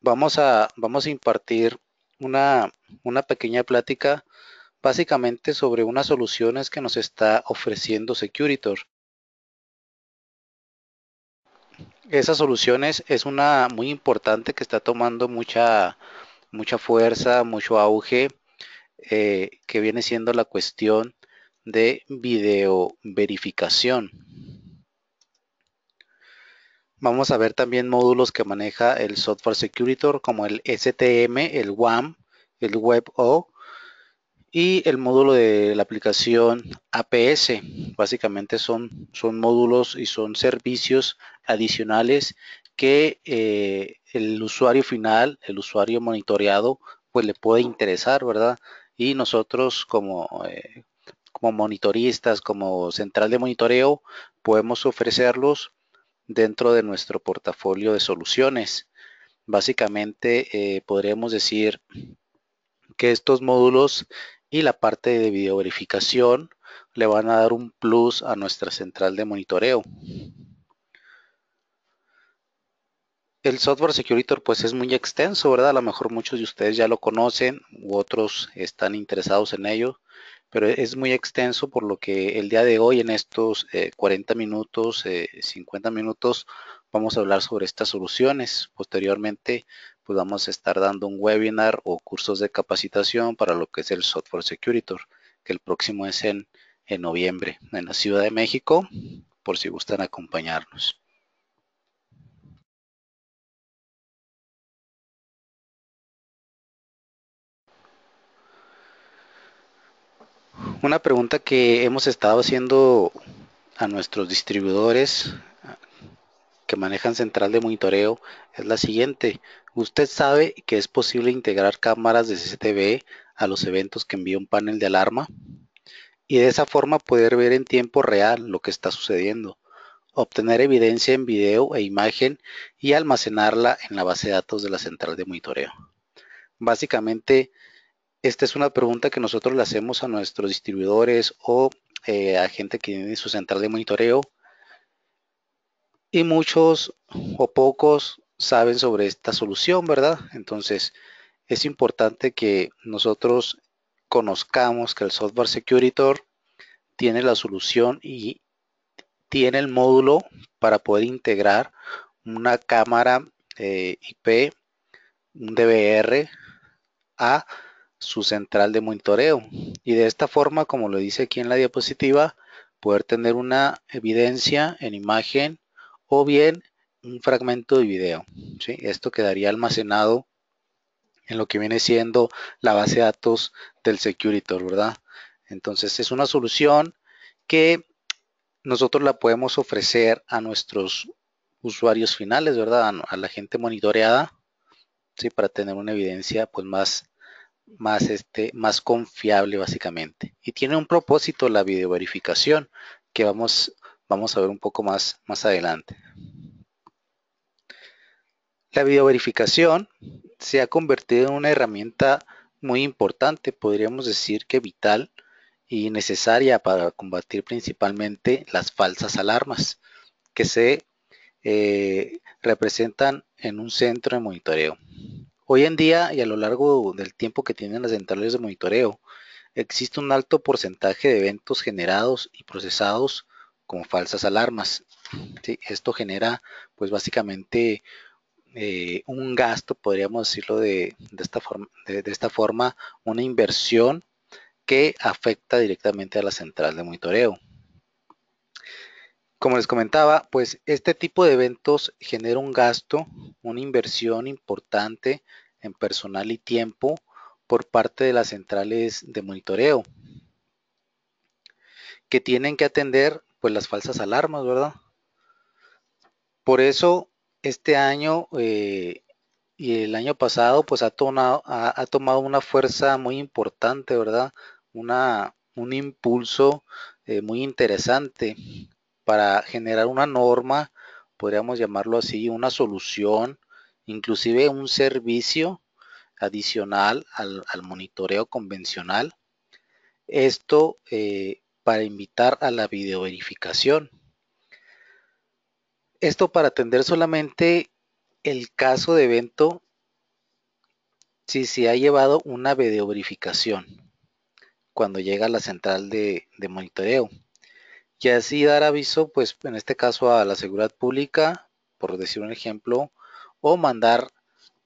vamos a, vamos a impartir una, una pequeña plática básicamente sobre unas soluciones que nos está ofreciendo Securitor. Esas soluciones es una muy importante que está tomando mucha, mucha fuerza, mucho auge, eh, que viene siendo la cuestión de video verificación. Vamos a ver también módulos que maneja el Software Securitor como el STM, el WAM, el WebO y el módulo de la aplicación APS. Básicamente son, son módulos y son servicios adicionales que eh, el usuario final, el usuario monitoreado, pues le puede interesar, ¿verdad? Y nosotros como, eh, como monitoristas, como central de monitoreo, podemos ofrecerlos dentro de nuestro portafolio de soluciones. Básicamente eh, podríamos decir que estos módulos y la parte de videoverificación le van a dar un plus a nuestra central de monitoreo. El software Securitor pues es muy extenso, ¿verdad? A lo mejor muchos de ustedes ya lo conocen u otros están interesados en ello pero e, es muy extenso por lo que el día de hoy en estos 40 eh, minutos, 50 eh, minutos, vamos a hablar sobre estas soluciones. Posteriormente, pues vamos a estar dando un webinar o cursos de capacitación para lo que es el Software Securitor, que el próximo es en, en noviembre en la Ciudad de México, por si gustan acompañarnos. una pregunta que hemos estado haciendo a nuestros distribuidores ah, que manejan central de monitoreo es la siguiente. ¿Usted sabe que es posible integrar cámaras de CCTV a los eventos que envía un panel de alarma? Y de esa forma poder ver en tiempo real lo que está sucediendo, obtener evidencia en video e imagen y almacenarla en la base de datos de la central de monitoreo. Básicamente, esta es una pregunta que nosotros le hacemos a nuestros distribuidores o eh, a gente que tiene su central de monitoreo y muchos o pocos saben sobre esta solución, ¿verdad? Entonces, es importante que nosotros conozcamos que el software Securitor tiene la solución y tiene el módulo para poder integrar una cámara eh, IP, un DVR, a su central de monitoreo y de esta forma, como lo dice aquí en la diapositiva, poder tener una evidencia en imagen o bien un fragmento de video. ¿sí? Esto quedaría almacenado en lo que viene siendo la base de datos del Securitor, ¿verdad? Entonces es una solución que nosotros la podemos ofrecer a nuestros usuarios finales, ¿verdad? A la gente monitoreada, ¿sí? Para tener una evidencia pues más más, este, más confiable básicamente. Y tiene un propósito la videoverificación que vamos, a ver un poco más, más adelante. La videoverificación se ha convertido en una herramienta muy importante, podríamos decir que vital y necesaria para combatir principalmente las falsas alarmas que se eh, representan en un centro de monitoreo. Hoy en día y a lo largo del tiempo que tienen las centrales de monitoreo, existe un alto porcentaje de eventos generados y procesados con falsas alarmas. Esto genera, pues básicamente, eh, un gasto, podríamos decirlo de, esta forma, de esta forma, una inversión que afecta directamente a la central de monitoreo como les comentaba, pues este tipo de eventos genera un gasto, una inversión importante en personal y tiempo por parte de las centrales de monitoreo que tienen que atender pues las falsas alarmas, ¿verdad? Por eso este año eh, y el año pasado pues ha, tomado, ha, tomado una fuerza muy importante, ¿verdad? Una, un impulso eh, muy interesante para generar una norma, podríamos llamarlo así, una solución, inclusive un servicio adicional al, monitoreo convencional. Esto eh, para invitar a la videoverificación. Esto para atender solamente el caso de evento si se ha llevado una videoverificación cuando llega a la central de monitoreo y así dar aviso, pues en este caso a la seguridad pública, por decir un ejemplo, o mandar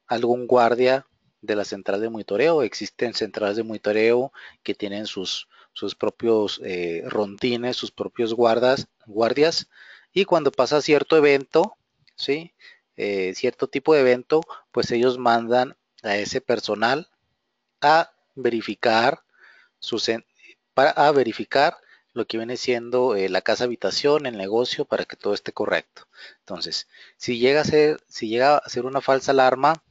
algún guardia de la central de monitoreo. Existen centrales de monitoreo que tienen sus, sus propios eh, rondines, sus propios guardas, guardias, y cuando pasa cierto evento, ¿sí? Eh, cierto tipo de evento, pues ellos mandan a ese personal a verificar para, a verificar lo que viene siendo eh, la casa habitación, el negocio, para que todo esté correcto. Entonces, si llega a ser, si llega a ser una falsa alarma,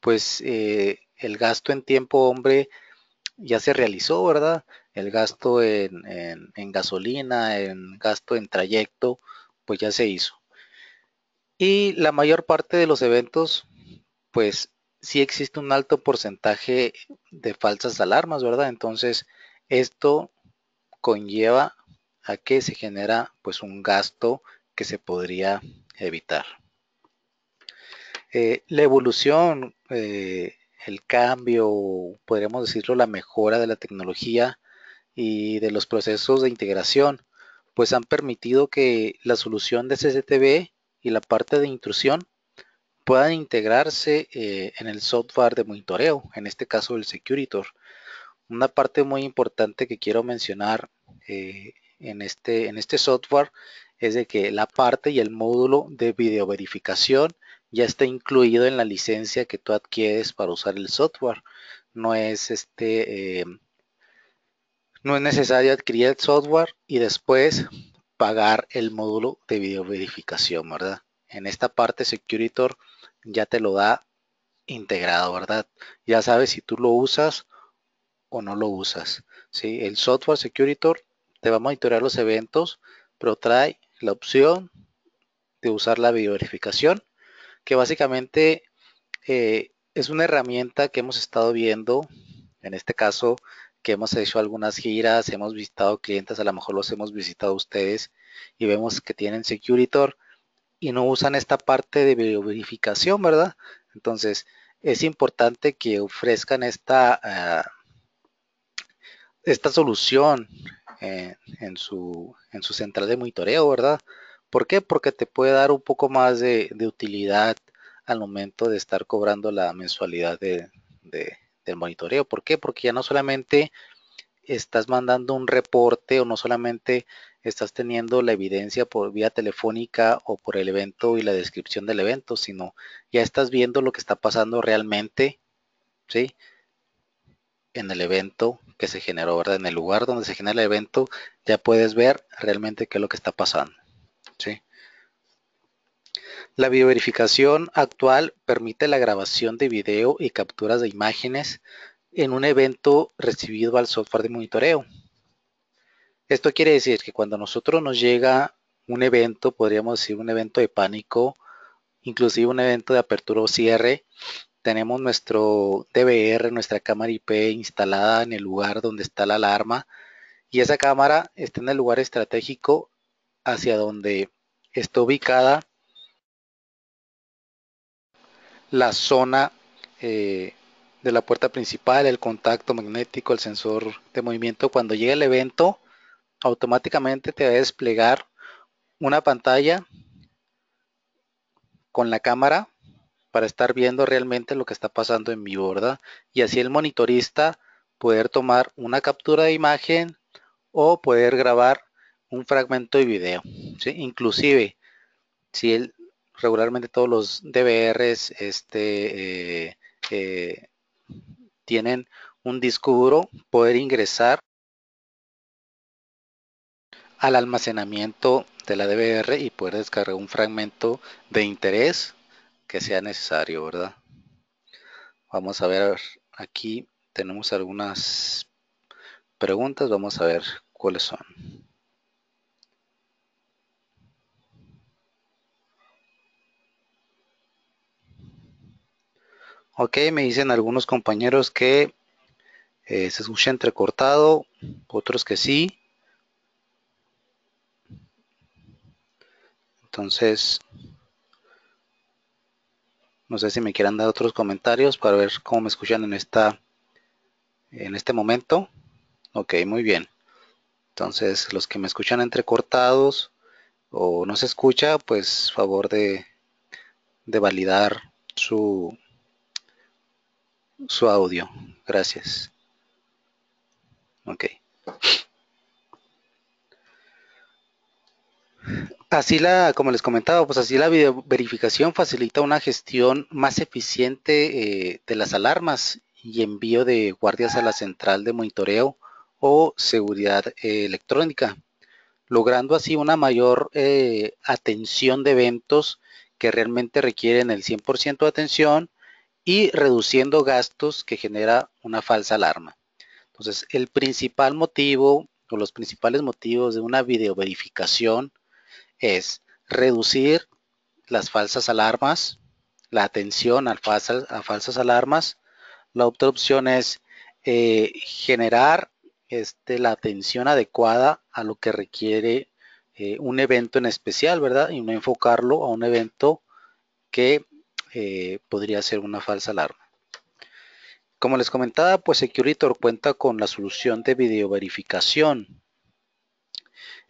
pues eh, el gasto en tiempo hombre ya se realizó, ¿verdad? El gasto en, en, en gasolina, el gasto en trayecto, pues ya se hizo. Y la mayor parte de los eventos, pues sí existe un alto porcentaje de falsas alarmas, ¿verdad? Entonces, esto conlleva a que se genera pues un gasto que se podría evitar. Eh, la evolución, eh, el cambio, podríamos decirlo, la mejora de la tecnología y de los procesos de integración, pues han permitido que la solución de CCTV y la parte de intrusión puedan integrarse eh, en el software de monitoreo, en este caso el Securitor, una parte muy importante que quiero mencionar eh, en, este, en este software es de que la parte y el módulo de videoverificación ya está incluido en la licencia que tú adquieres para usar el software. No es este... Eh, no es necesario adquirir el software y después pagar el módulo de videoverificación, ¿verdad? En esta parte Securitor ya te lo da integrado, ¿verdad? Ya sabes si tú lo usas o no lo usas. ¿sí? El software Securitor te va a monitorear los eventos, pero trae la opción de usar la verificación, que básicamente eh, es una herramienta que hemos estado viendo, en este caso que hemos hecho algunas giras, hemos visitado clientes, a lo mejor los hemos visitado ustedes y vemos que tienen Securitor y no usan esta parte de verificación, ¿verdad? Entonces, es importante que ofrezcan esta... Ah, esta solución eh, en, su, central de monitoreo, ¿verdad? ¿Por qué? Porque te puede dar un poco más de, utilidad al momento de estar cobrando la mensualidad del monitoreo. ¿Por qué? Porque ya no solamente estás mandando un reporte o no solamente estás teniendo la evidencia por vía telefónica o por el evento y la descripción del evento, sino ya estás viendo lo que está pasando realmente, ¿sí? en el evento que se generó, ¿verdad? En el lugar donde se genera el evento, ya puedes ver realmente qué es lo que está pasando, ¿sí? La bioverificación actual permite la grabación de video y capturas de imágenes en un evento recibido al software de monitoreo. Esto quiere decir que cuando a nosotros nos llega un evento, podríamos decir un evento de pánico, inclusive un evento de apertura o cierre, tenemos nuestro DVR, nuestra cámara IP instalada en el lugar donde está la alarma y esa cámara está en el lugar estratégico hacia donde está ubicada la zona eh, de la puerta principal, el contacto magnético, el sensor de movimiento. Cuando llegue el evento, automáticamente te va a desplegar una pantalla con la cámara para estar viendo realmente lo que está pasando en mi borda Y así el monitorista poder tomar una captura de imagen o poder grabar un fragmento de video, Inclusive, si regularmente todos los DVRs este, eh, eh, tienen un disco duro, poder ingresar al almacenamiento de la DVR y poder descargar un fragmento de interés que sea necesario, ¿verdad? Vamos a ver, aquí tenemos algunas preguntas, vamos a ver cuáles son. Ok, me dicen algunos compañeros que eh, se escucha entrecortado, otros que sí. Entonces, no sé si me quieran dar otros comentarios para ver cómo me escuchan en esta en este momento. Ok, muy bien. Entonces, los que me escuchan entrecortados o no se escucha, pues favor de, validar su, su audio. Gracias. Ok. Así la, como les comentaba, pues así la videoverificación facilita una gestión más eficiente eh, de las alarmas y envío de guardias a la central de monitoreo o seguridad eh, electrónica, logrando así una mayor eh, atención de eventos que realmente requieren el 100% de atención y reduciendo gastos que genera una falsa alarma. Entonces, el principal motivo o los principales motivos de una videoverificación es reducir las falsas alarmas, la atención a falsas, alarmas. La otra opción es eh, generar este, la atención adecuada a lo que requiere eh, un evento en especial, ¿verdad? Y no enfocarlo a un evento que eh, podría ser una falsa alarma. Como les comentaba, pues Securitor cuenta con la solución de videoverificación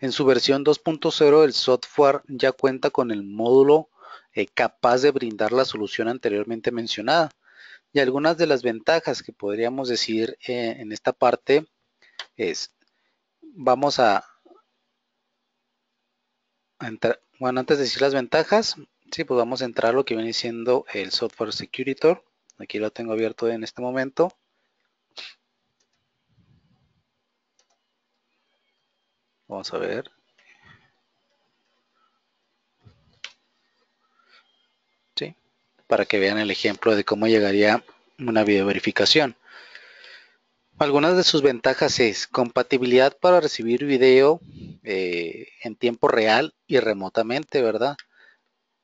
en su versión 2.0 el software ya cuenta con el módulo eh, capaz de brindar la solución anteriormente mencionada. Y algunas de las ventajas que podríamos decir eh, en esta parte es, vamos a, entrar, bueno, antes de decir las ventajas, sí, pues vamos a entrar lo que viene siendo el software securitor. Aquí lo tengo abierto en este momento. Vamos a ver. ¿Sí? Para que vean el ejemplo de cómo llegaría una videoverificación. Algunas de sus ventajas es compatibilidad para recibir video eh, en tiempo real y remotamente, ¿verdad?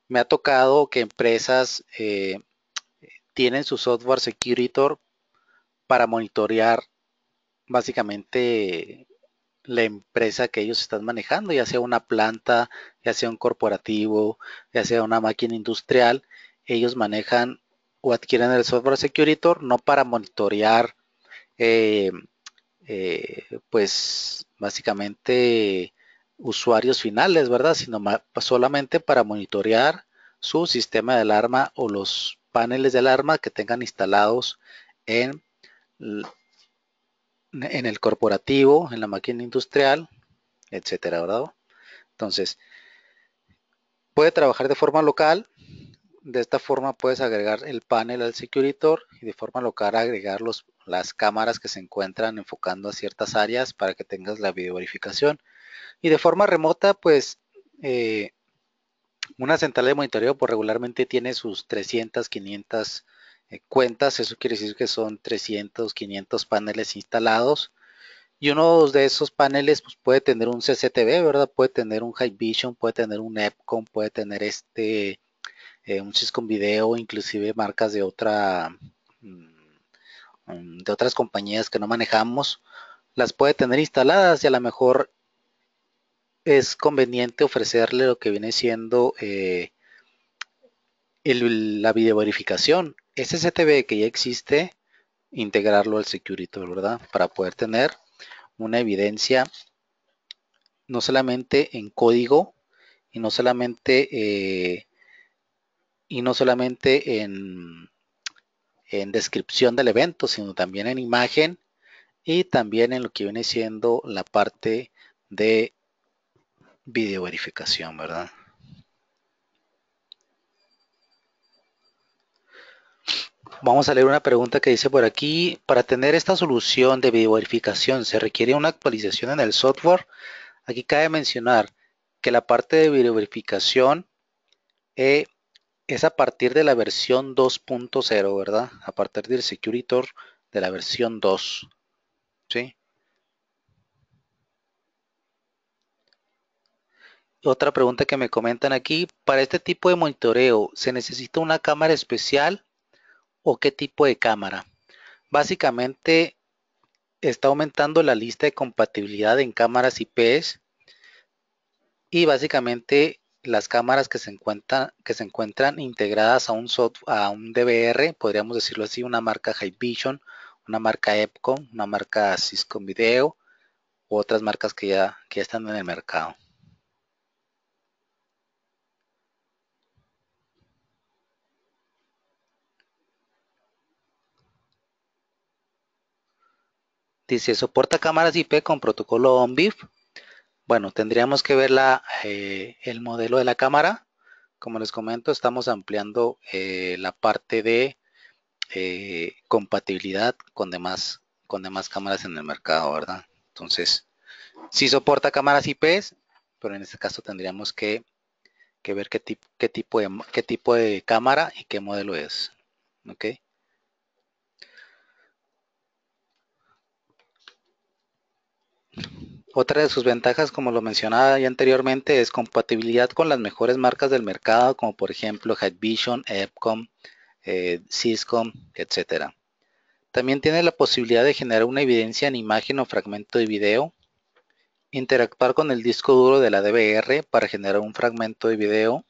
Me ha tocado que empresas eh, tienen su software Securitor para monitorear básicamente la empresa que ellos están manejando, ya sea una planta, ya sea un corporativo, ya sea una máquina industrial, ellos manejan o adquieren el software Securitor no para monitorear, eh, eh, pues básicamente usuarios finales, ¿verdad? Sino solamente para monitorear su sistema de alarma o los paneles de alarma que tengan instalados en en el corporativo, en la máquina industrial, etcétera, ¿verdad? Entonces, puede trabajar de forma local. De esta forma puedes agregar el panel al securitor y de forma local agregar las cámaras que se encuentran enfocando a ciertas áreas para que tengas la videoverificación. Y de forma remota, pues eh, una central de monitoreo por pues, regularmente tiene sus 300, 500 eh, cuentas, eso quiere decir que son 300, 500 paneles instalados. Y uno de esos paneles pues, puede tener un CCTV, ¿verdad? Puede tener un High Vision, puede tener un Epcom, puede tener este, eh, un un con Video, inclusive marcas de otra mm, mm, de otras compañías que no manejamos, las puede tener instaladas y a lo mejor es conveniente ofrecerle lo que viene siendo eh, la videoverificación, ese CTB que ya existe, integrarlo al Security ¿verdad? Para poder tener una evidencia no solamente en código y no solamente eh, y no solamente en, en descripción del evento, sino también en imagen y también en lo que viene siendo la parte de videoverificación, ¿verdad? Vamos a leer una pregunta que dice por aquí, para tener esta solución de verificación, ¿se requiere una actualización en el software? Aquí cabe mencionar que la parte de verificación eh, es a partir de la versión 2.0, ¿verdad? A partir del Securitor de la versión 2, Otra pregunta que me comentan aquí, para este tipo de monitoreo, ¿se necesita una cámara especial o qué tipo de cámara. Básicamente está aumentando la lista de compatibilidad en cámaras IPs y básicamente las cámaras que se encuentran, que se encuentran integradas a un, software, a un DVR, podríamos decirlo así, una marca Vision, una marca Epcom, una marca Cisco Video u otras marcas que ya, que ya están en el mercado. Dice, soporta cámaras IP con protocolo ONVIF? Bueno, tendríamos que ver eh, el modelo de la cámara. Como les comento, estamos ampliando eh, la parte de eh, compatibilidad con demás, con demás cámaras en el mercado, ¿verdad? Entonces, si soporta cámaras IP, pero en este caso tendríamos que, que ver qué, qué, tipo de, qué tipo de cámara y qué modelo es. ¿ok? Otra de sus ventajas, como lo mencionaba ya anteriormente, es compatibilidad con las mejores marcas del mercado, como por ejemplo Hikvision, Epcom, eh, Syscom, etc. También tiene la posibilidad de generar una evidencia en imagen o fragmento de video, interactuar con el disco duro de la DVR para generar un fragmento de video.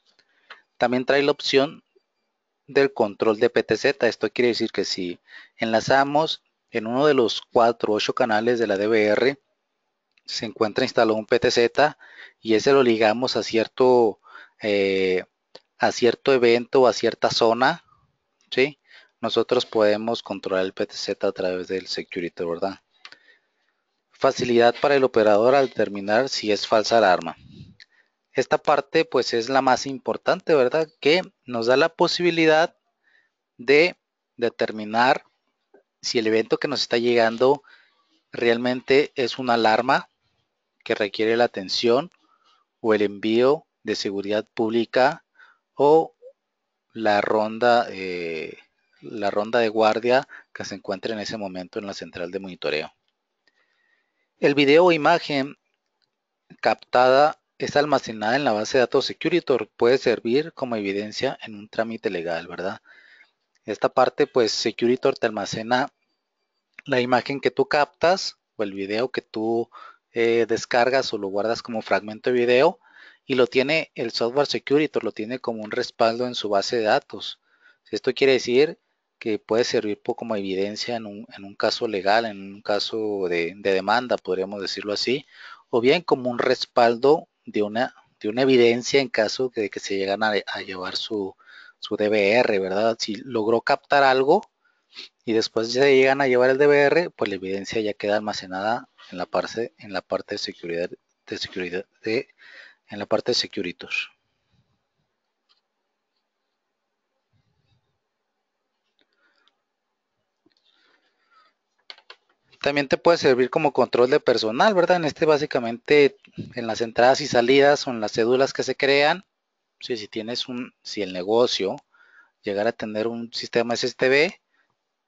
También trae la opción del control de PTZ. Esto quiere decir que si enlazamos en uno de los 4 o 8 canales de la DVR, se encuentra instalado un PTZ y ese lo ligamos a cierto, eh, a cierto evento o a cierta zona, ¿sí? Nosotros podemos controlar el PTZ a través del security, ¿verdad? Facilidad para el operador al determinar si es falsa alarma. Esta parte pues es la más importante, ¿verdad? Que nos da la posibilidad de determinar si el evento que nos está llegando realmente es una alarma que requiere la atención o el envío de seguridad pública o la ronda, eh, la ronda de guardia que se encuentra en ese momento en la central de monitoreo. El video o imagen captada es almacenada en la base de datos Securitor, puede servir como evidencia en un trámite legal, ¿verdad? Esta parte, pues Securitor te almacena la imagen que tú captas o el video que tú eh, descargas o lo guardas como fragmento de video y lo tiene el software security lo tiene como un respaldo en su base de datos. Esto quiere decir que puede servir como evidencia en un, en un caso legal, en un caso de, demanda, podríamos decirlo así, o bien como un respaldo de una, de una evidencia en caso de que se llegan a, llevar su, su DVR, ¿verdad? Si logró captar algo, y después se llegan a llevar el DVR, pues la evidencia ya queda almacenada en la parte, en la parte de seguridad, de seguridad, en la parte de securitos. También te puede servir como control de personal, ¿verdad? En este básicamente en las entradas y salidas son las cédulas que se crean. Si, tienes un, si el negocio llegara a tener un sistema SSTB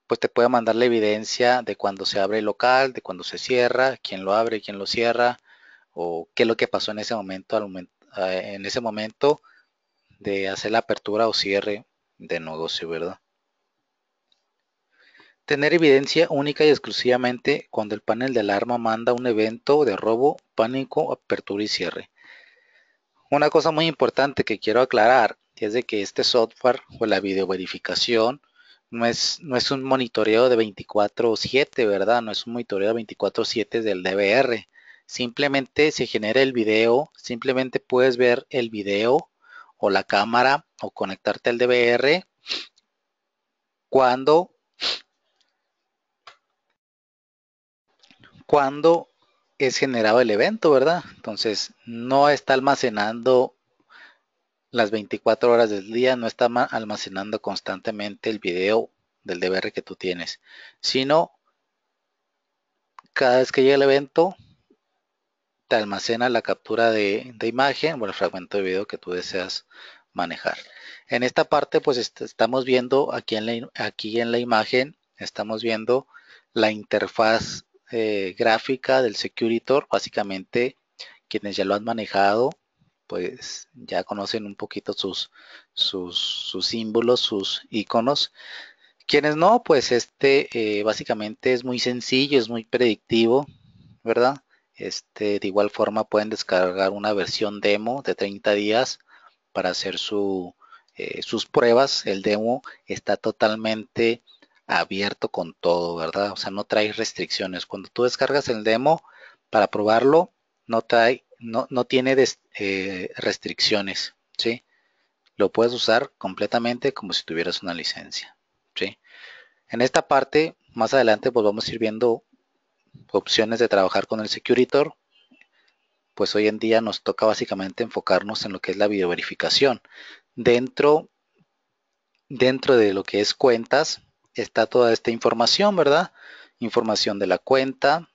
pues te puede mandar la evidencia de cuando se abre el local, de cuando se cierra, quién lo abre, quién lo cierra, o qué es lo que pasó en ese momento, eh, en ese momento de hacer la apertura o cierre de negocio, ¿verdad? Tener evidencia única y exclusivamente cuando el panel de alarma manda un evento de robo, pánico, apertura y cierre. Una cosa muy importante que quiero aclarar es de que este software o la videoverificación no es, un monitoreo de 24/7, ¿verdad? No es un monitoreo de 24/7 del DVR. Simplemente se genera el video, simplemente puedes ver el video o la cámara o conectarte al DVR cuando es generado el evento, ¿verdad? Entonces, no está almacenando las 24 horas del día no está almacenando constantemente el video del DVR que tú tienes, sino cada vez que llega el evento te almacena la captura de, imagen o el fragmento de video que tú deseas manejar. En esta parte pues estamos viendo aquí en, la, aquí en la imagen, estamos viendo la interfaz eh, gráfica del Securitor, básicamente quienes ya lo han manejado pues ya conocen un poquito sus, sus, símbolos, sus iconos. Quienes no, pues este eh, básicamente es muy sencillo, es muy predictivo, ¿verdad? Este, de igual forma pueden descargar una versión demo de 30 días para hacer eh, sus pruebas. El demo está totalmente abierto con todo, ¿verdad? O sea, no trae restricciones. Cuando tú descargas el demo para probarlo, no trae no, tiene eh, restricciones, ¿sí? Lo puedes usar completamente como si tuvieras una licencia, En esta parte, más adelante, pues vamos a ir viendo opciones de trabajar con el Securitor. Pues hoy en día nos toca básicamente enfocarnos en lo que es la videoverificación. Dentro, dentro de lo que es cuentas, está toda esta información, ¿verdad? Información de la cuenta,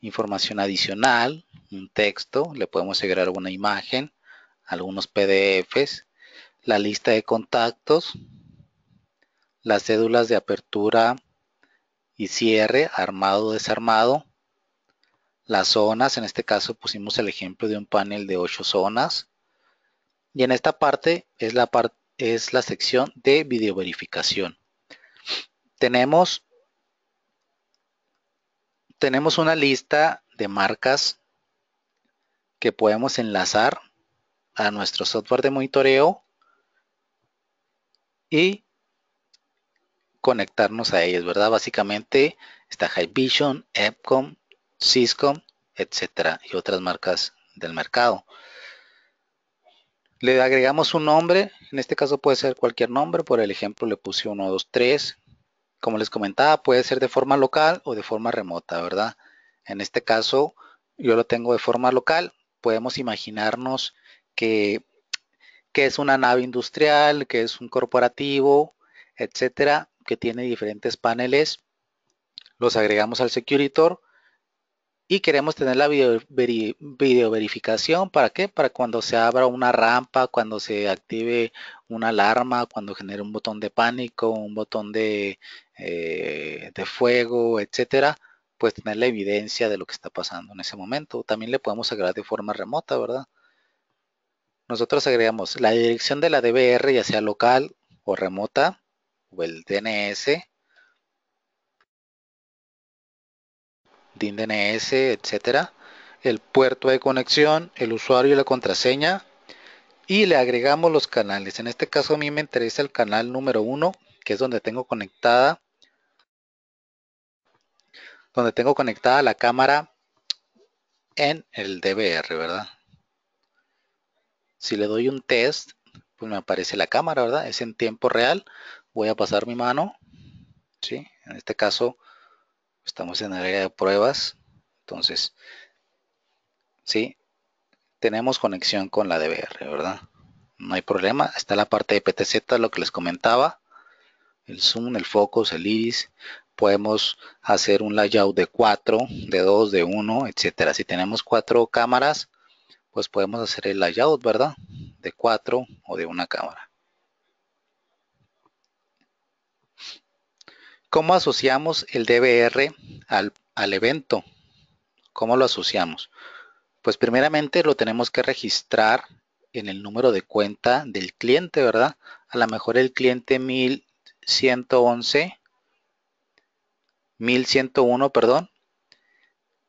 información adicional, un texto, le podemos agregar una imagen, algunos PDFs, la lista de contactos, las cédulas de apertura y cierre, armado o desarmado, las zonas, en este caso pusimos el ejemplo de un panel de ocho zonas, y en esta parte es la, es la sección de videoverificación. Tenemos tenemos una lista de marcas que podemos enlazar a nuestro software de monitoreo y conectarnos a ellas, ¿verdad? Básicamente está Vision, Epcom, Cisco, etcétera, y otras marcas del mercado. Le agregamos un nombre, en este caso puede ser cualquier nombre, por el ejemplo le puse 123 como les comentaba, puede ser de forma local o de forma remota, ¿verdad? En este caso, yo lo tengo de forma local. Podemos imaginarnos que, es una nave industrial, que es un corporativo, etcétera, que tiene diferentes paneles. Los agregamos al Securitor y queremos tener la videoverificación. verificación. ¿Para qué? Para cuando se abra una rampa, cuando se active una alarma, cuando genere un botón de pánico, un botón de eh, de fuego, etcétera, pues tener la evidencia de lo que está pasando en ese momento. También le podemos agregar de forma remota, ¿verdad? Nosotros agregamos la dirección de la DBR, ya sea local o remota, o el DNS, DIN DNS, etcétera, el puerto de conexión, el usuario y la contraseña, y le agregamos los canales. En este caso a mí me interesa el canal número 1, que es donde tengo conectada donde tengo conectada la cámara en el DVR, ¿verdad? Si le doy un test, pues me aparece la cámara, ¿verdad? Es en tiempo real. Voy a pasar mi mano, ¿sí? En este caso, estamos en área de pruebas. Entonces, ¿sí? Tenemos conexión con la DVR, ¿verdad? No hay problema. Está la parte de PTZ, lo que les comentaba. El zoom, el focus, el iris podemos hacer un layout de 4, de 2, de 1, etcétera. Si tenemos cuatro cámaras, pues podemos hacer el layout, ¿verdad? De 4 o de una cámara. ¿Cómo asociamos el DVR al, al, evento? ¿Cómo lo asociamos? Pues primeramente lo tenemos que registrar en el número de cuenta del cliente, ¿verdad? A lo mejor el cliente 1111 1101, perdón,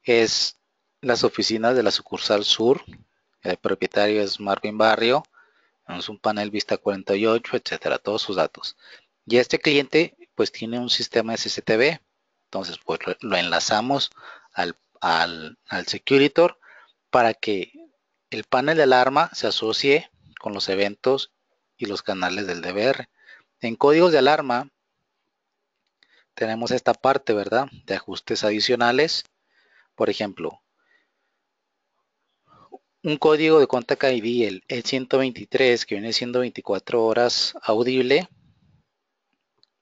es las oficinas de la sucursal sur. El propietario es Marvin Barrio. Es un panel Vista 48, etcétera, todos sus datos. Y este cliente pues tiene un sistema SCTV. Entonces pues lo enlazamos al, al, al Securitor para que el panel de alarma se asocie con los eventos y los canales del DVR. En códigos de alarma tenemos esta parte, ¿verdad? De ajustes adicionales. Por ejemplo, un código de cuenta KID. el, 123, que viene siendo 24 horas audible.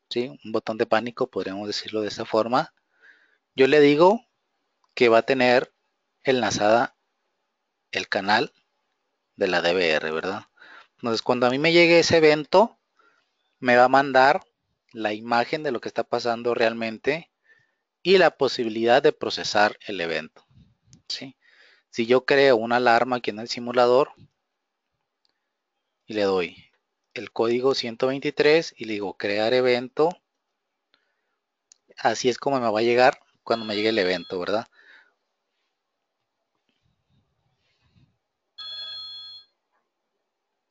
¿sí? Un botón de pánico, podríamos decirlo de esta forma. Yo le digo que va a tener enlazada el canal de la DVR, ¿verdad? Entonces, cuando a mí me llegue ese evento, me va a mandar la imagen de lo que está pasando realmente y la posibilidad de procesar el evento. Si yo creo una alarma aquí en el simulador y le doy el código 123 y le digo crear evento, así es como me va a llegar cuando me llegue el evento, ¿verdad?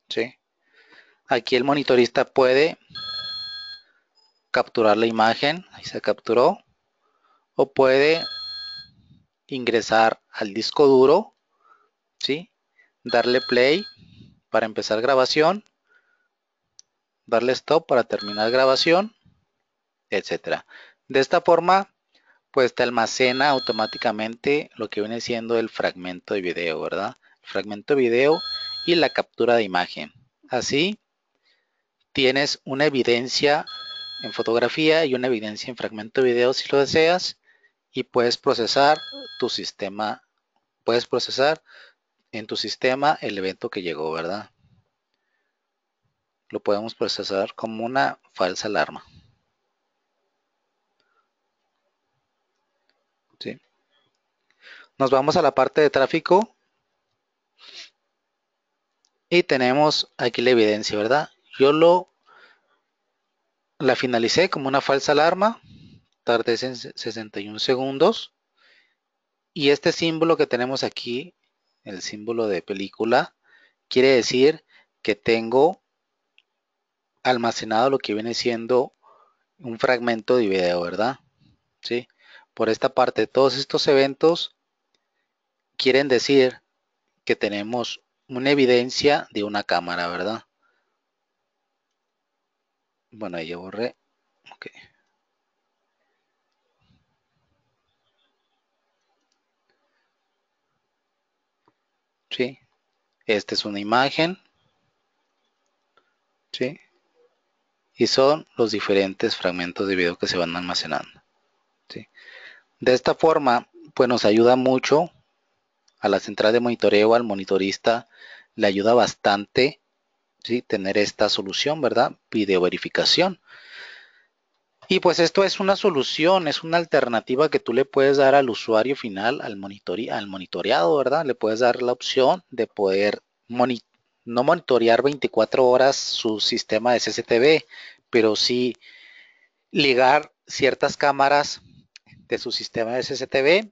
¿Sí? Aquí el monitorista puede capturar la imagen, ahí se capturó, o puede ingresar al disco duro, ¿sí? darle play para empezar grabación, darle stop para terminar grabación, etcétera. De esta forma, pues te almacena automáticamente lo que viene siendo el fragmento de video, ¿verdad? El fragmento de video y la captura de imagen. Así tienes una evidencia en fotografía y una evidencia en fragmento de video si lo deseas y puedes procesar tu sistema, puedes procesar en tu sistema el evento que llegó, ¿verdad? Lo podemos procesar como una falsa alarma. Nos vamos a la parte de tráfico y tenemos aquí la evidencia, ¿verdad? Yo lo la finalicé como una falsa alarma, tardé 61 segundos y este símbolo que tenemos aquí, el símbolo de película, quiere decir que tengo almacenado lo que viene siendo un fragmento de video, ¿verdad? ¿Sí? Por esta parte, todos estos eventos quieren decir que tenemos una evidencia de una cámara, ¿verdad? Bueno, ahí ya borré. Ok. Sí. Esta es una imagen. Sí. Y son los diferentes fragmentos de video que se van almacenando. Sí. De esta forma, pues nos ayuda mucho a la central de monitoreo, al monitorista, le ayuda bastante tener esta solución, ¿verdad? Pide verificación. Y pues esto es una solución, es una alternativa que tú le puedes dar al usuario final, al, al monitoreado, ¿verdad? Le puedes dar la opción de poder no monitorear 24 horas su sistema de CCTV, pero sí ligar ciertas cámaras de su sistema de CCTV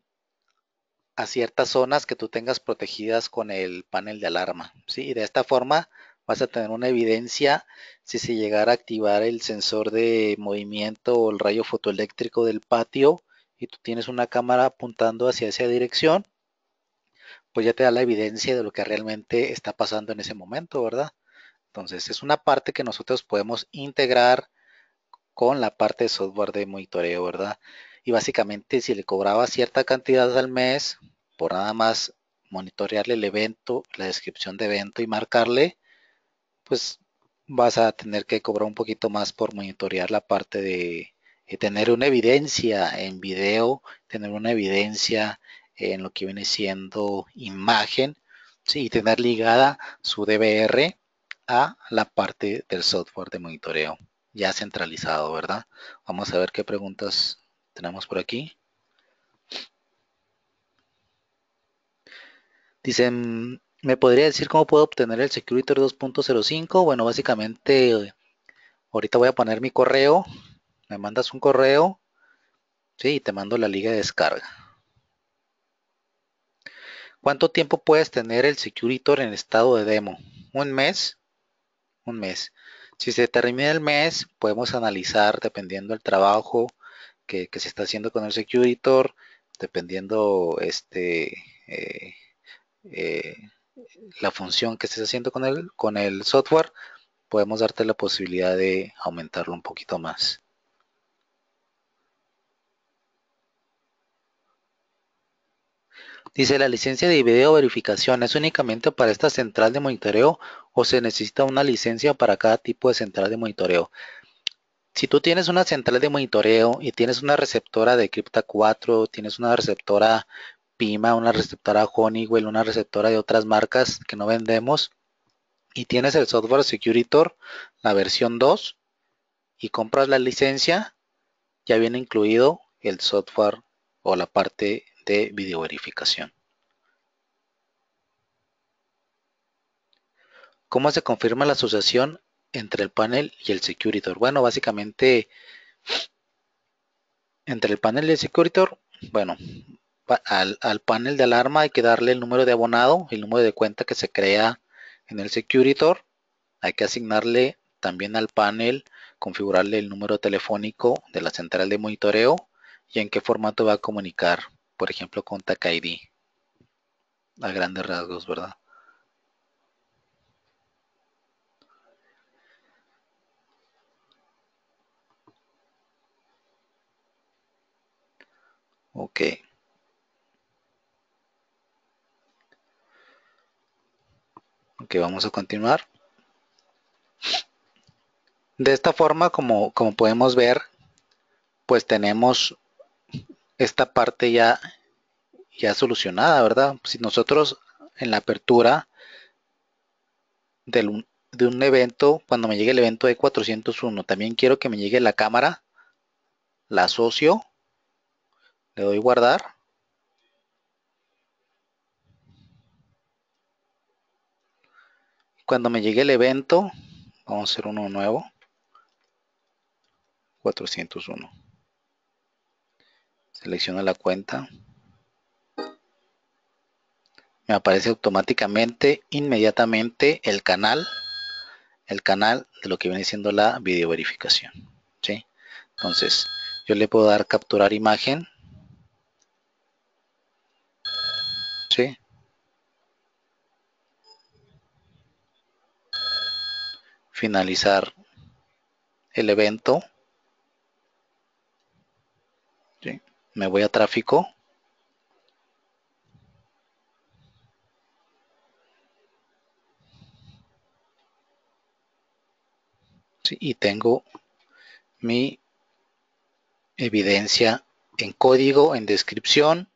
a ciertas zonas que tú tengas protegidas con el panel de alarma. ¿sí? de esta forma vas a tener una evidencia si se llegara a activar el sensor de movimiento o el rayo fotoeléctrico del patio y tú tienes una cámara apuntando hacia esa dirección, pues ya te da la evidencia de lo que realmente está pasando en ese momento, ¿verdad? Entonces es una parte que nosotros podemos integrar con la parte de software de monitoreo, ¿verdad? Y básicamente si le cobraba cierta cantidad al mes por nada más monitorearle el evento, la descripción de evento y marcarle, pues vas a tener que cobrar un poquito más por monitorear la parte de, eh, tener una evidencia en video, tener una evidencia en lo que viene siendo imagen, y tener ligada su DVR a la parte del software de monitoreo ya centralizado, ¿verdad? Vamos a ver qué preguntas tenemos por aquí. Dicen, ¿Me podría decir cómo puedo obtener el Securitor 2.05? Bueno, básicamente, ahorita voy a poner mi correo. Me mandas un correo. Sí, y te mando la liga de descarga. ¿Cuánto tiempo puedes tener el Securitor en estado de demo? Un mes. Un mes. Si se termina el mes, podemos analizar dependiendo del trabajo que, se está haciendo con el Securitor, dependiendo este eh, eh, la función que estés haciendo con el, con el software, podemos darte la posibilidad de aumentarlo un poquito más. Dice, la licencia de video verificación es únicamente para esta central de monitoreo o se necesita una licencia para cada tipo de central de monitoreo. Si tú tienes una central de monitoreo y tienes una receptora de cripta 4, tienes una receptora Pima, una receptora Honeywell, una receptora de otras marcas que no vendemos. Y tienes el software Securitor, la versión 2, y compras la licencia, ya viene incluido el software o la parte de videoverificación. ¿Cómo se confirma la asociación entre el panel y el securitor? Bueno, básicamente entre el panel y el securitor, bueno, al, panel de alarma hay que darle el número de abonado, el número de cuenta que se crea en el Securitor. Hay que asignarle también al panel, configurarle el número telefónico de la central de monitoreo y en qué formato va a comunicar, por ejemplo, con TAC A grandes rasgos, ¿verdad? Ok. que vamos a continuar. De esta forma, como, podemos ver, pues tenemos esta parte ya, ya solucionada, ¿verdad? Si nosotros en la apertura del, de un evento, cuando me llegue el evento de 401, también quiero que me llegue la cámara, la asocio, le doy guardar Cuando me llegue el evento, vamos a hacer uno nuevo. 401. Selecciono la cuenta. Me aparece automáticamente, inmediatamente, el canal. El canal de lo que viene siendo la video verificación. Entonces, yo le puedo dar capturar imagen finalizar el evento. Me voy a tráfico. Y tengo mi evidencia en código, en descripción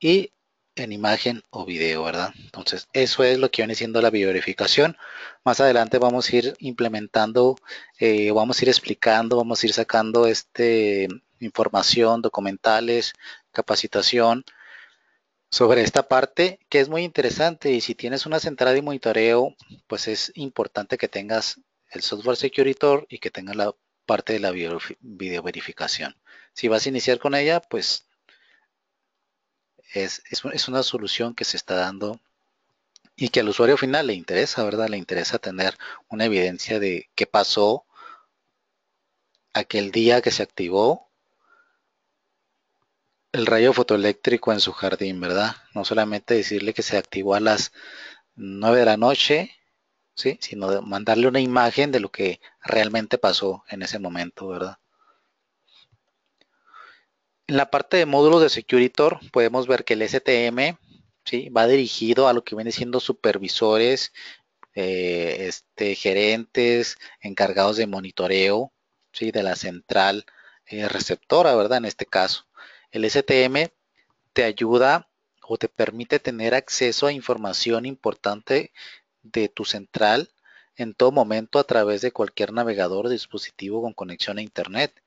y en imagen o video, ¿verdad? Entonces, eso es lo que viene siendo la bioverificación Más adelante vamos a ir implementando, eh, vamos a ir explicando, vamos a ir sacando este información, documentales, capacitación sobre esta parte que es muy interesante y si tienes una central de monitoreo, pues es importante que tengas el software securitor y que tengas la parte de la videoverificación, verificación. Si vas a iniciar con ella, pues es, una solución que se está dando y que al usuario final le interesa, ¿verdad? Le interesa tener una evidencia de qué pasó aquel día que se activó el rayo fotoeléctrico en su jardín, ¿verdad? No solamente decirle que se activó a las 9 de la noche, ¿sí? Sino mandarle una imagen de lo que realmente pasó en ese momento, ¿verdad? En la parte de módulos de Securitor podemos ver que el STM va dirigido a lo que viene siendo supervisores, eh, este, gerentes, encargados de monitoreo de la central eh, receptora, ¿verdad? En este caso. El STM te ayuda o te permite tener acceso a información importante de tu central en todo momento a través de cualquier navegador o dispositivo con conexión a Internet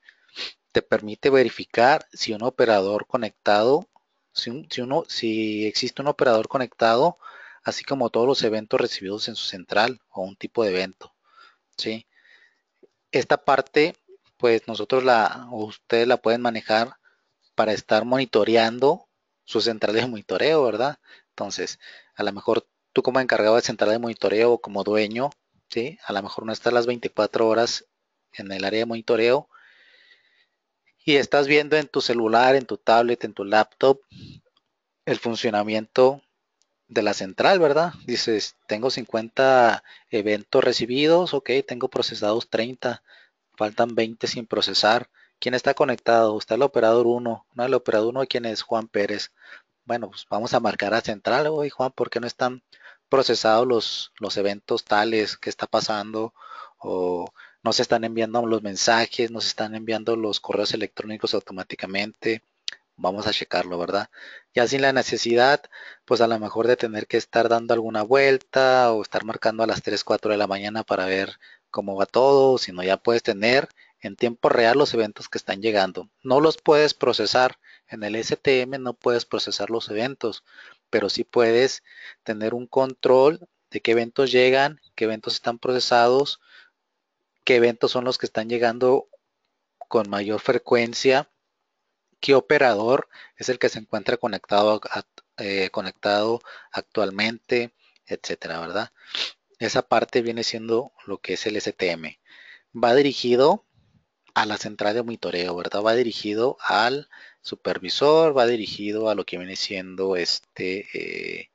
te permite verificar si un operador conectado, si, existe un operador conectado, así como todos los eventos recibidos en su central o un tipo de evento. ¿sí? Esta parte, pues nosotros la, o ustedes la pueden manejar para estar monitoreando su central de monitoreo, ¿verdad? Entonces, a lo mejor tú como encargado de central de monitoreo o como dueño, ¿sí? A lo mejor no estás las 24 horas en el área de monitoreo, y estás viendo en tu celular, en tu tablet, en tu laptop el funcionamiento de la central, ¿verdad? Dices, tengo 50 eventos recibidos, ok, tengo procesados 30, faltan 20 sin procesar. ¿Quién está conectado? Está el operador 1. No, el operador 1, ¿quién es? Juan Pérez. Bueno, pues vamos a marcar a central, hoy, Juan, porque no están procesados los, los eventos tales? que está pasando? O se están enviando los mensajes, nos están enviando los correos electrónicos automáticamente. Vamos a checarlo, ¿verdad? Ya sin la necesidad, pues a lo mejor de tener que estar dando alguna vuelta o estar marcando a las 3, 4 de la mañana para ver cómo va todo, sino ya puedes tener en tiempo real los eventos que están llegando. No los puedes procesar en el STM, no puedes procesar los eventos, pero sí puedes tener un control de qué eventos llegan, qué eventos están procesados, qué eventos son los que están llegando con mayor frecuencia, qué operador es el que se encuentra conectado, eh, conectado actualmente, etcétera, ¿verdad? Esa parte viene siendo lo que es el STM. Va dirigido a la central de monitoreo, ¿verdad? Va dirigido al supervisor, va dirigido a lo que viene siendo este eh,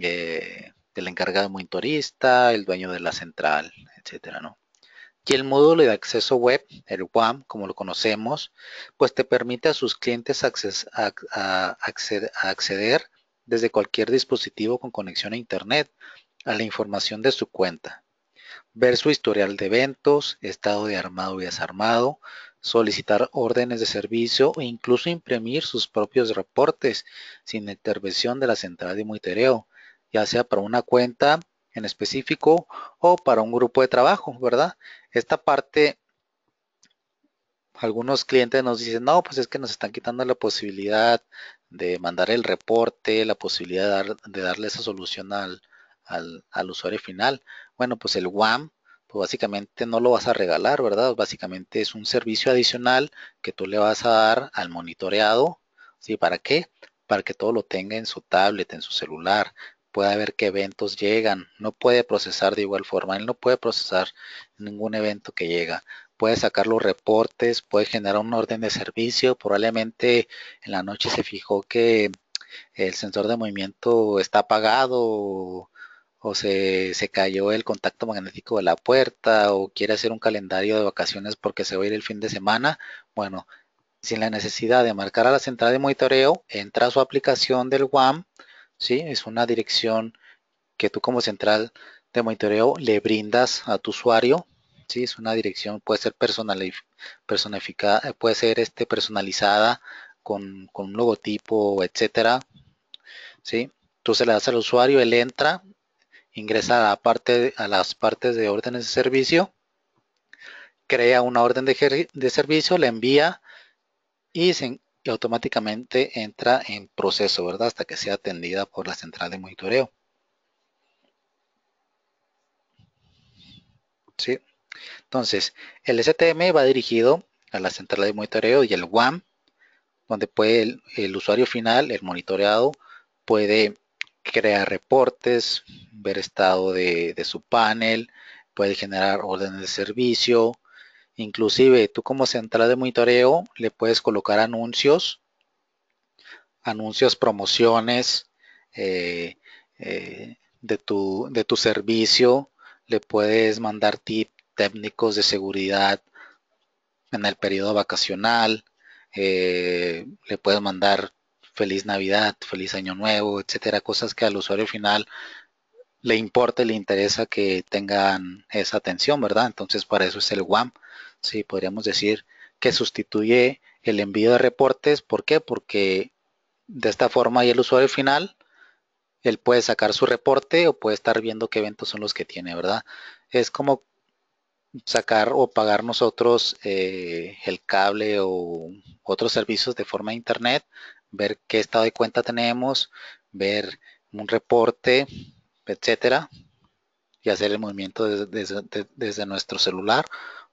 eh el encargado monitorista, el dueño de la central, etcétera, ¿no? Y el módulo de acceso web, el WAM, como lo conocemos, pues te permite a sus clientes acceder desde cualquier dispositivo con conexión a Internet a la información de su cuenta, ver su historial de eventos, estado de armado y desarmado, solicitar órdenes de servicio e incluso imprimir sus propios reportes sin intervención de la central de monitoreo, ya sea para una cuenta en específico o para un grupo de trabajo, ¿verdad? Esta parte, algunos clientes nos dicen, no, pues es que nos están quitando la posibilidad de mandar el reporte, la posibilidad de, darle esa solución al, al, al, usuario final. Bueno, pues el WAM, pues básicamente no lo vas a regalar, ¿verdad? Básicamente es un servicio adicional que tú le vas a dar al monitoreado, ¿sí? ¿Para qué? Para que todo lo tenga en su tablet, en su celular, puede ver qué eventos llegan. No puede procesar de igual forma, él no puede procesar ningún evento que llega. Puede sacar los reportes, puede generar un orden de servicio. Probablemente en la noche se fijó que el sensor de movimiento está apagado o, se, se, cayó el contacto magnético de la puerta o quiere hacer un calendario de vacaciones porque se va a ir el fin de semana. Bueno, sin la necesidad de marcar a la central de monitoreo, entra a su aplicación del WAM ¿sí? Es una dirección que tú como central de monitoreo le brindas a tu usuario, ¿sí? Es una dirección, puede ser personal, personificada, eh, puede ser este, personalizada con, un logotipo, etcétera, ¿sí? Tú se la das al usuario, él entra, ingresa a, parte, a las partes de órdenes de servicio, crea una orden de, de servicio, le envía y se, automáticamente entra en proceso, ¿verdad? Hasta que sea atendida por la central de monitoreo. ¿Sí? Entonces, el STM va dirigido a la central de monitoreo y el WAM, donde puede el, usuario final, el monitoreado, puede crear reportes, ver estado de, de su panel, puede generar órdenes de servicio, Inclusive tú como central de monitoreo le puedes colocar anuncios, anuncios, promociones eh, eh, de, tu, de tu servicio, le puedes mandar tips técnicos de seguridad en el periodo vacacional, eh, le puedes mandar feliz Navidad, feliz Año Nuevo, etcétera, cosas que al usuario final le importa le interesa que tengan esa atención, ¿verdad? Entonces para eso es el WAM. ¿sí? podríamos decir que sustituye el envío de reportes. ¿Por qué? Porque de esta forma y el usuario final, él puede sacar su reporte o puede estar viendo qué eventos son los que tiene, ¿verdad? Es como sacar o pagar nosotros eh, el cable o otros servicios de forma de internet, ver qué estado de cuenta tenemos, ver un reporte, etcétera, y hacer el movimiento desde nuestro celular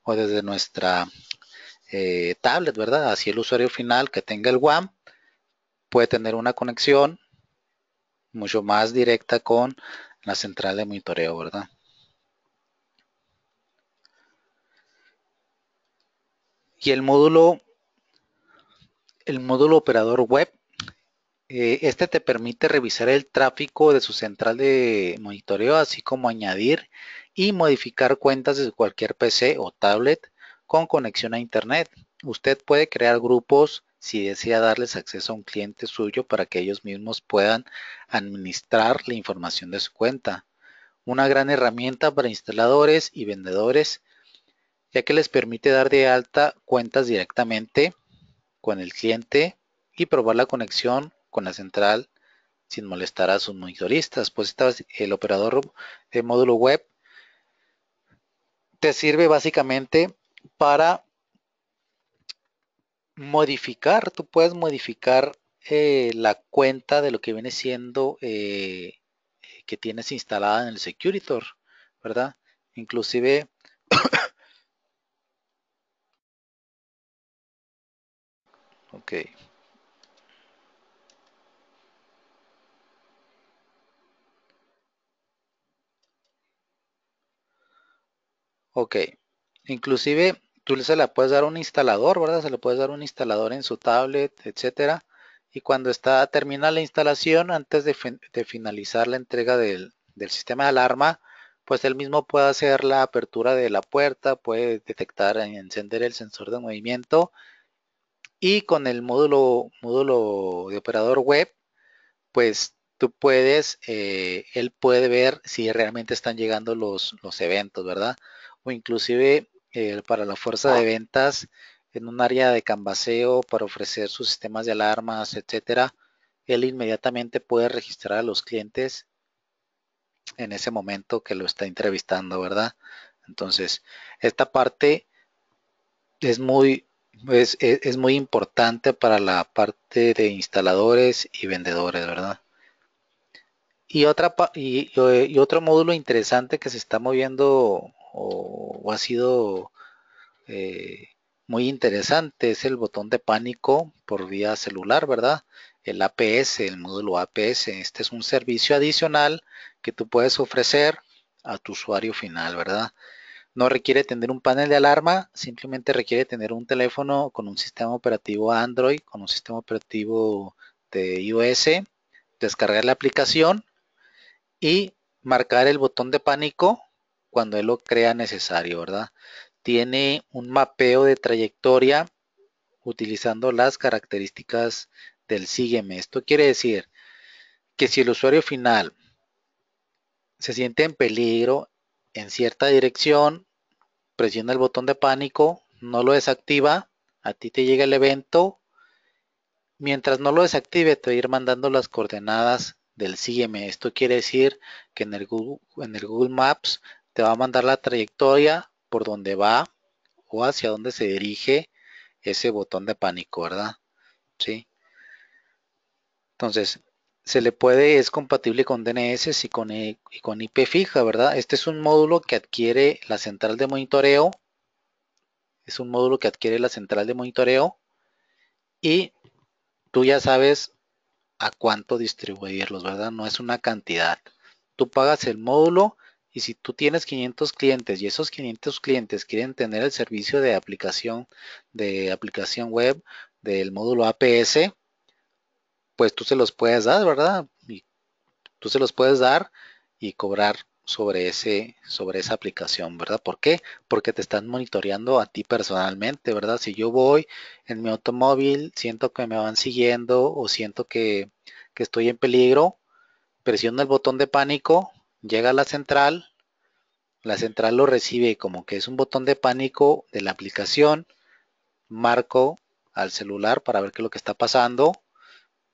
o desde nuestra eh, tablet, ¿verdad? Así el usuario final que tenga el WAM puede tener una conexión mucho más directa con la central de monitoreo, ¿verdad? Y el módulo, el módulo operador web, eh, este te permite revisar el tráfico de su central de monitoreo, así como añadir y modificar cuentas desde cualquier PC o tablet con conexión a internet. Usted puede crear grupos si desea darles acceso a un cliente suyo para que ellos mismos puedan administrar la información de su cuenta. Una gran herramienta para instaladores y vendedores, ya que les permite dar de alta cuentas directamente con el cliente y probar la conexión con la central sin molestar a sus monitoristas, pues esta, el operador de módulo web te sirve básicamente para modificar, tú puedes modificar eh, la cuenta de lo que viene siendo eh, que tienes instalada en el Securitor, ¿verdad? Inclusive ok Ok. Inclusive tú se la puedes dar un instalador, ¿verdad? Se le puedes dar un instalador en su tablet, etcétera. Y cuando está termina la instalación, antes de, finalizar la entrega del, sistema de alarma, pues él mismo puede hacer la apertura de la puerta, puede detectar y eh, encender el sensor de movimiento. Y con el módulo, módulo de operador web, pues tú puedes, eh, él puede ver si realmente están llegando los, los eventos, ¿verdad? o inclusive eh, para la fuerza de ventas en un área de canvaseo para ofrecer sus sistemas de alarmas, etcétera, él inmediatamente puede registrar a los clientes en ese momento que lo está entrevistando, ¿verdad? Entonces, esta parte es muy, es, muy importante para la parte de instaladores y vendedores, ¿verdad? Y, otra, y otro módulo interesante que se está moviendo o, ha sido eh, muy interesante es el botón de pánico por vía celular, ¿verdad? El APS, el módulo APS. Este es un servicio adicional que tú puedes ofrecer a tu usuario final, ¿verdad? No requiere tener un panel de alarma, simplemente requiere tener un teléfono con un sistema operativo Android, con un sistema operativo de iOS, descargar la aplicación y marcar el botón de pánico cuando él lo crea necesario, ¿verdad? Tiene un mapeo de trayectoria utilizando las características del sígueme. Esto quiere decir que si el usuario final se siente en peligro en cierta dirección, presiona el botón de pánico, no lo desactiva, a ti te llega el evento. Mientras no lo desactive, te va a ir mandando las coordenadas del sígueme. Esto quiere decir que en el en el Google Maps te va a mandar la trayectoria por donde va o hacia dónde se dirige ese botón de pánico, ¿verdad? ¿Sí? Entonces, se le puede, es compatible con DNS y con, e, y con IP fija, ¿verdad? Este es un módulo que adquiere la central de monitoreo. Es un módulo que adquiere la central de monitoreo. Y tú ya sabes a cuánto distribuirlos, ¿verdad? No es una cantidad. Tú pagas el módulo y si tú tienes 500 clientes y esos 500 clientes quieren tener el servicio de aplicación, de aplicación web del módulo APS, pues tú se los puedes dar, ¿verdad? tú se los puedes dar y cobrar sobre, ese, sobre esa aplicación, ¿verdad? ¿Por qué? Porque te están monitoreando a ti personalmente, ¿verdad? Si yo voy en mi automóvil, siento que me van siguiendo o siento que, que estoy en peligro, presiono el botón de pánico, llega a la central, la central lo recibe como que es un botón de pánico de la aplicación, marco al celular para ver qué es lo que está pasando,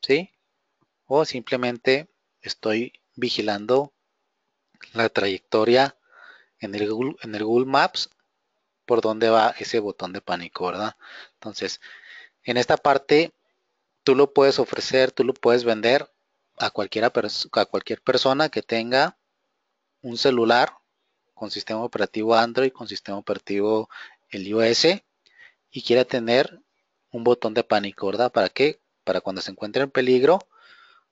¿sí? O simplemente estoy vigilando la trayectoria en el Google, Maps por dónde va ese botón de pánico, ¿verdad? Entonces, en esta parte tú lo puedes ofrecer, tú lo puedes vender a, cualquiera, a cualquier persona que tenga un celular con sistema operativo Android, con sistema operativo el iOS y quiera tener un botón de pánico, ¿verdad? ¿Para que Para cuando se encuentre en peligro,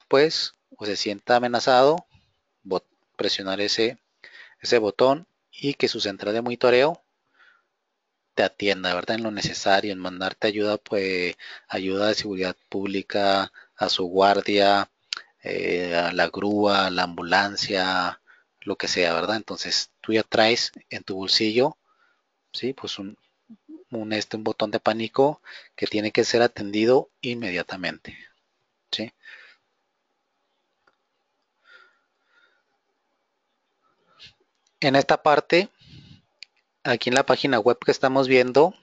pues, o se sienta amenazado, presionar ese, ese botón y que su central de monitoreo te atienda, ¿verdad? En lo necesario, en mandarte ayuda, pues ayuda de seguridad pública, a su guardia, eh, a la grúa, a la ambulancia, lo que sea, ¿verdad? Entonces tú ya traes en tu bolsillo, ¿sí? Pues un, un, este, un botón de pánico que tiene que ser atendido inmediatamente, ¿sí? En esta parte, aquí en la página web que estamos viendo,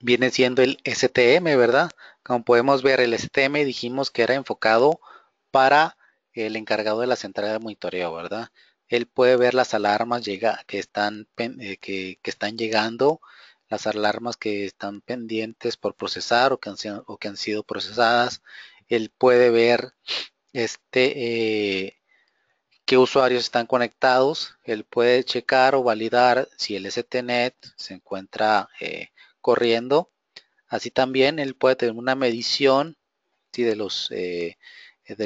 viene siendo el STM, ¿verdad? Como podemos ver, el STM dijimos que era enfocado para el encargado de la central de monitoreo, ¿verdad? Él puede ver las alarmas llega, que, están, eh, que, están llegando, las alarmas que están pendientes por procesar o que han, o que han sido procesadas. Él puede ver este, eh, qué usuarios están conectados. Él puede checar o validar si el STNet e se encuentra eh, corriendo. Así también él puede tener una medición de los de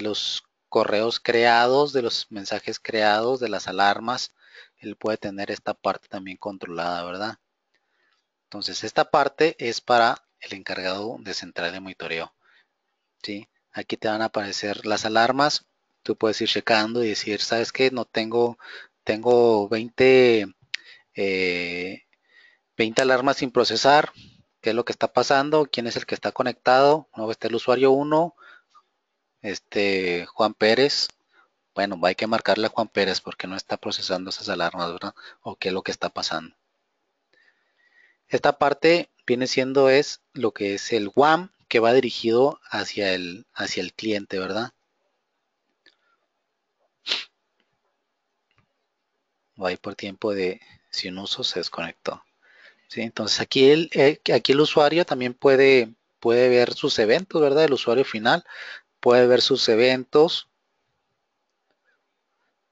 los correos creados, de los mensajes creados, de las alarmas, él puede tener esta parte también controlada, ¿verdad? Entonces, esta parte es para el encargado de central de monitoreo, ¿sí? Aquí te van a aparecer las alarmas, tú puedes ir checando y decir, ¿sabes que No tengo, tengo 20, 20 eh, alarmas sin procesar, ¿qué es lo que está pasando? ¿Quién es el que está conectado? No, está el usuario 1, este, Juan Pérez, bueno, hay que marcarle a Juan Pérez porque no está procesando esas alarmas, ¿verdad? O qué es lo que está pasando. Esta parte viene siendo es lo que es el WAM que va dirigido hacia el, hacia el cliente, ¿verdad? Ahí por tiempo de sin uso se desconectó. ¿Sí? Entonces aquí el, eh, aquí el usuario también puede, puede ver sus eventos, ¿verdad? El usuario final puede ver sus eventos,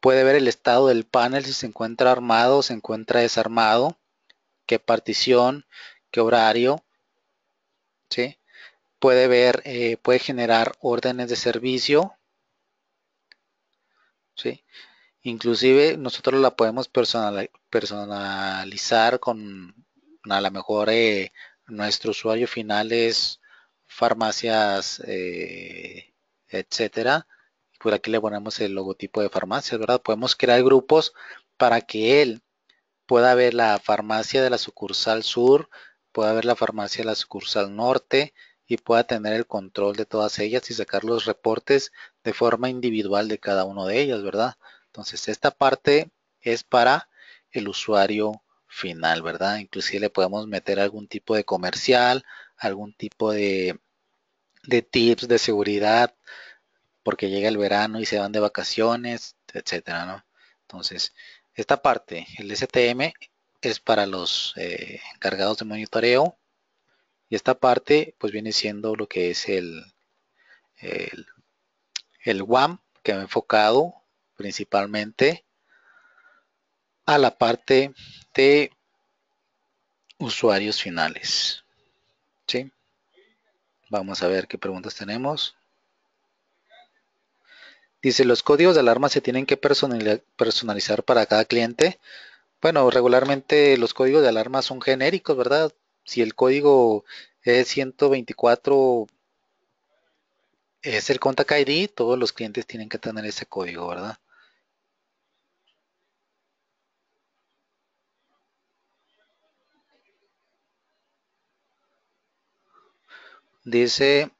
puede ver el estado del panel, si se encuentra armado se encuentra desarmado, qué partición, qué horario, ¿sí? puede ver, eh, puede generar órdenes de servicio, ¿sí? inclusive nosotros la podemos personalizar con a lo mejor eh, nuestro usuario final es farmacias eh, etcétera. Por pues, aquí le ponemos el logotipo de farmacia, ¿verdad? Podemos crear grupos para que él pueda ver la farmacia de la sucursal sur, pueda ver la farmacia de la sucursal norte y pueda tener el control de todas ellas y sacar los reportes de forma individual de cada uno de ellas, ¿verdad? Entonces, esta parte es para el usuario final, ¿verdad? Inclusive le podemos meter algún tipo de comercial, algún tipo de de tips de seguridad, porque llega el verano y se van de vacaciones, etcétera, ¿no? Entonces, esta parte, el STM, es para los eh, encargados de monitoreo y esta parte pues viene siendo lo que es el, el, el WAM que ha enfocado principalmente a la parte de usuarios finales. ¿sí? Vamos a ver qué preguntas tenemos. Dice, los códigos de alarma se tienen que personalizar para cada cliente. Bueno, regularmente los códigos de alarma son genéricos, ¿verdad? Si el código es 124, es el contact ID, todos los clientes tienen que tener ese código, ¿verdad? Dice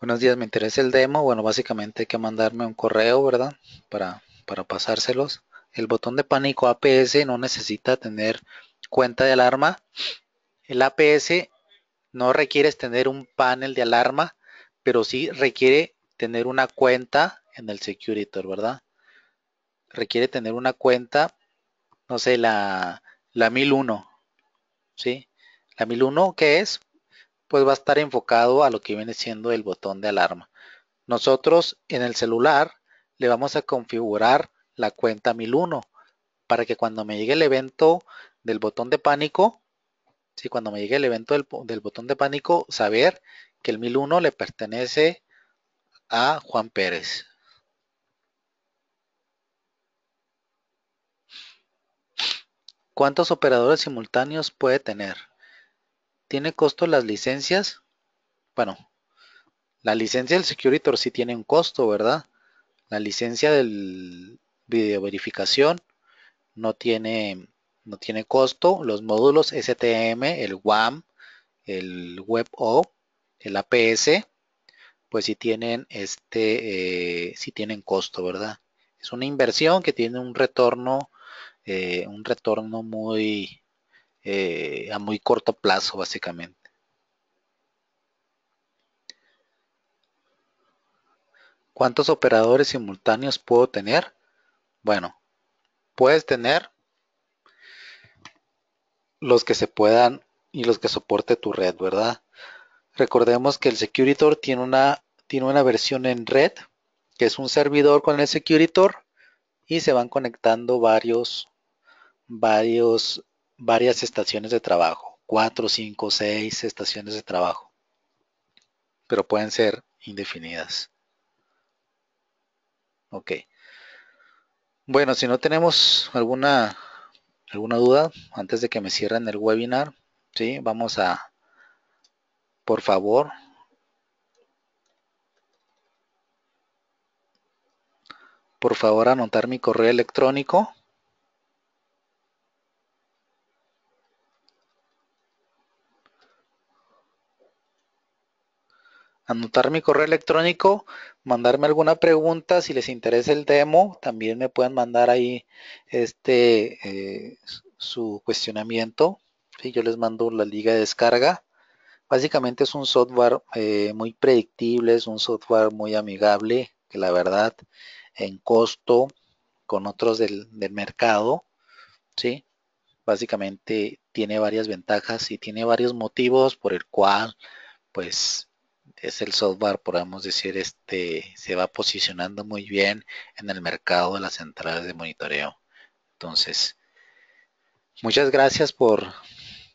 Buenos días, me interesa el demo. Bueno, básicamente hay que mandarme un correo, ¿verdad? Para, para pasárselos. El botón de pánico APS no necesita tener cuenta de alarma. El APS no requiere tener un panel de alarma, pero sí requiere tener una cuenta en el Securitor, ¿verdad? Requiere tener una cuenta, no sé, la la 1001, ¿sí? La 1001, ¿qué es? Pues va a estar enfocado a lo que viene siendo el botón de alarma. Nosotros en el celular le vamos a configurar la cuenta 1001 para que cuando me llegue el evento del botón de pánico, ¿sí? cuando me llegue el evento del, del botón de pánico, saber que el 1001 le pertenece a Juan Pérez. ¿Cuántos operadores simultáneos puede tener? ¿Tiene costo las licencias? Bueno, la licencia del Securitor sí tiene un costo, ¿verdad? La licencia del video verificación no tiene, no tiene costo. Los módulos STM, el WAM, el WebO, el APS, pues sí tienen este, eh, sí tienen costo, ¿verdad? Es una inversión que tiene un retorno eh, un retorno muy eh, a muy corto plazo básicamente. ¿Cuántos operadores simultáneos puedo tener? Bueno, puedes tener los que se puedan y los que soporte tu red, ¿verdad? Recordemos que el Securitor tiene una, tiene una versión en red, que es un servidor con el Securitor, y se van conectando varios varios, varias estaciones de trabajo, cuatro cinco seis estaciones de trabajo, pero pueden ser indefinidas. Ok. Bueno, si no tenemos alguna, alguna duda, antes de que me cierren el webinar, ¿sí? vamos a, por favor, por favor anotar mi correo electrónico anotar mi correo electrónico, mandarme alguna pregunta, si les interesa el demo, también me pueden mandar ahí este eh, su cuestionamiento. si Yo les mando la liga de descarga. Básicamente es un software eh, muy predictible, es un software muy amigable, que la verdad en costo con otros del, mercado, ¿sí? básicamente tiene varias ventajas y tiene varios motivos por el cual pues es el software, podemos decir, este, se va posicionando muy bien en el mercado de las centrales de monitoreo. Entonces, muchas gracias por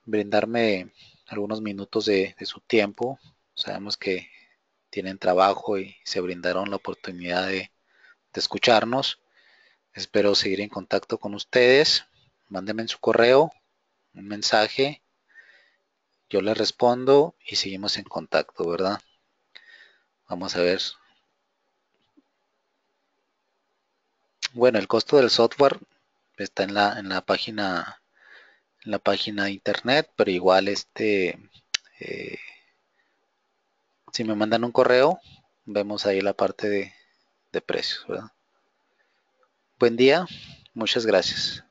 brindarme algunos minutos de, su tiempo. Sabemos que tienen trabajo y se brindaron la oportunidad de, escucharnos. Espero seguir en contacto con ustedes. Mándenme en su correo un mensaje yo le respondo y seguimos en contacto, ¿verdad? Vamos a ver. Bueno, el costo del software está en la, en la página la página internet, pero igual este eh, si me mandan un correo, vemos ahí la parte de, precios. Buen día, muchas gracias.